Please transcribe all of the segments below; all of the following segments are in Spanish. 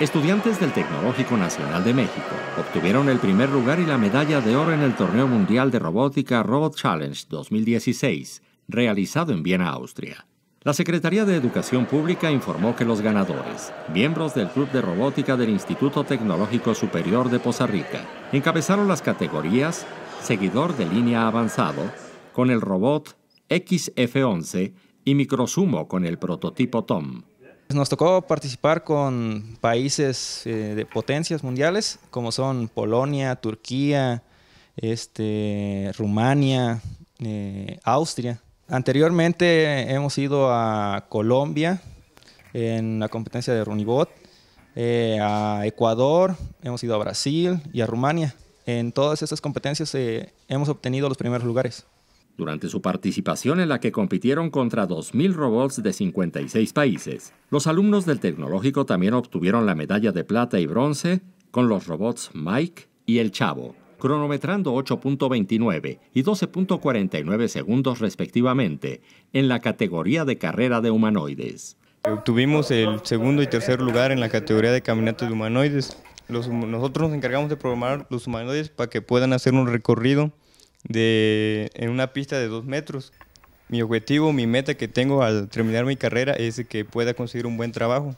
Estudiantes del Tecnológico Nacional de México obtuvieron el primer lugar y la medalla de oro en el Torneo Mundial de Robótica Robot Challenge 2016, realizado en Viena, Austria. La Secretaría de Educación Pública informó que los ganadores, miembros del Club de Robótica del Instituto Tecnológico Superior de Poza Rica, encabezaron las categorías Seguidor de línea avanzado con el robot XF-11 y Microsumo con el prototipo TOM. Nos tocó participar con países eh, de potencias mundiales, como son Polonia, Turquía, este, Rumania, eh, Austria. Anteriormente hemos ido a Colombia en la competencia de Runibot, eh, a Ecuador, hemos ido a Brasil y a Rumania. En todas estas competencias hemos obtenido los primeros lugares. Durante su participación en la que compitieron contra 2.000 robots de 56 países, los alumnos del tecnológico también obtuvieron la medalla de plata y bronce con los robots Mike y El Chavo, cronometrando 8.29 y 12.49 segundos respectivamente en la categoría de carrera de humanoides. Obtuvimos el segundo y tercer lugar en la categoría de caminatas de humanoides. nosotros nos encargamos de programar los humanoides para que puedan hacer un recorrido en una pista de dos metros. Mi objetivo, mi meta que tengo al terminar mi carrera es que pueda conseguir un buen trabajo.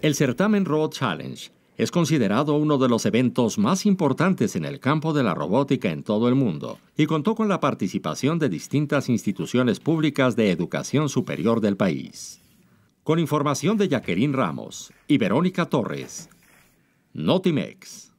El certamen Road Challenge es considerado uno de los eventos más importantes en el campo de la robótica en todo el mundo y contó con la participación de distintas instituciones públicas de educación superior del país. Con información de Jacqueline Ramos y Verónica Torres, Notimex.